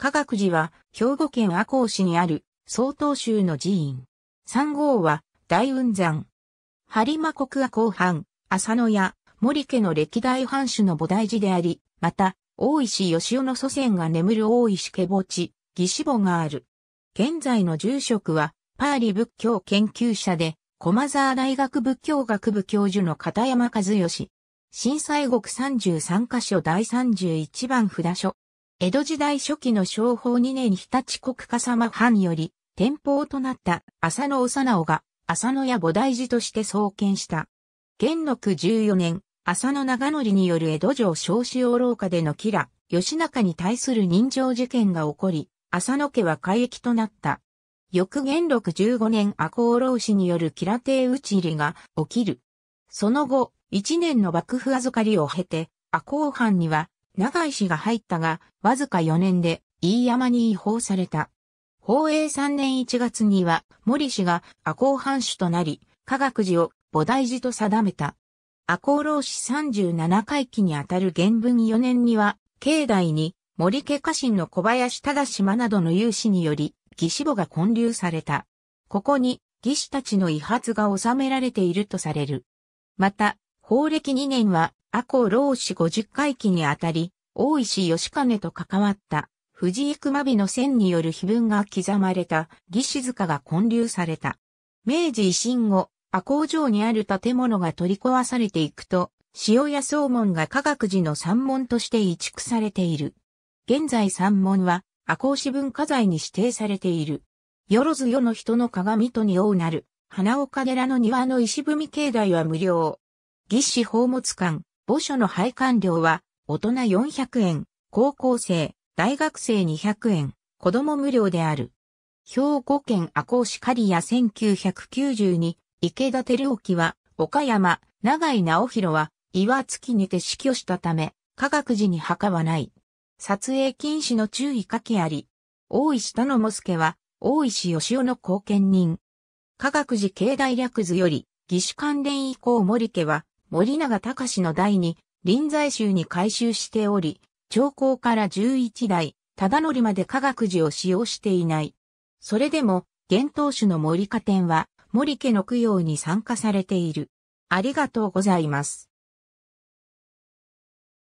科学寺は兵庫県赤穂市にある総統州の寺院。三号は大雲山。播磨国阿後藩、浅野屋、森家の歴代藩主の菩提寺であり、また、大石義雄の祖先が眠る大石家墓地、義志墓がある。現在の住職は、パーリ仏教研究者で、駒沢大学仏教学部教授の片山和義。震災国33箇所第31番札所、江戸時代初期の商法2年日立国家様藩より、天保となった浅野長直が浅野屋菩提寺として創建した。元禄14年、浅野長則による江戸城少子王廊下での吉良、吉中に対する人情事件が起こり、浅野家は改易となった。翌元禄15年赤穂浪士による吉良邸打ち入りが起きる。その後、1年の幕府預かりを経て、赤穂藩には長井氏が入ったが、わずか4年で飯山に違法された。宝永3年1月には森氏が赤穂藩主となり、科学寺を菩提寺と定めた。赤穂老子37回期にあたる原文4年には、境内に森家家臣の小林忠島などの有志により、義士母が建立された。ここに、義士たちの遺髪が収められているとされる。また、法暦2年は、阿公老子五十回忌にあたり、大石義兼と関わった藤井熊美の線による碑文が刻まれた義静塚が建立された。明治維新後、阿公城にある建物が取り壊されていくと、塩屋総門が科学寺の山門として移築されている。現在山門は阿公市文化財に指定されている。よろず世の人の鏡とにおうなる、花岡寺の庭の石踏み境内は無料。義士宝物館、墓所の配管料は、大人400円、高校生、大学生200円、子供無料である。兵庫県赤穂市刈谷1992、池田照興は、岡山、長井直弘は、岩月にて死去したため、科学寺に墓はない。撮影禁止の注意書きあり。大石田之助は、大石義雄の後見人。科学寺経済略図より、義手関連以降森家は、森永隆の代に臨済宗に改修しており、長江から11代、忠則まで科学寺を使用していない。それでも、現当主の森家店は、森家の供養に参加されている。ありがとうございます。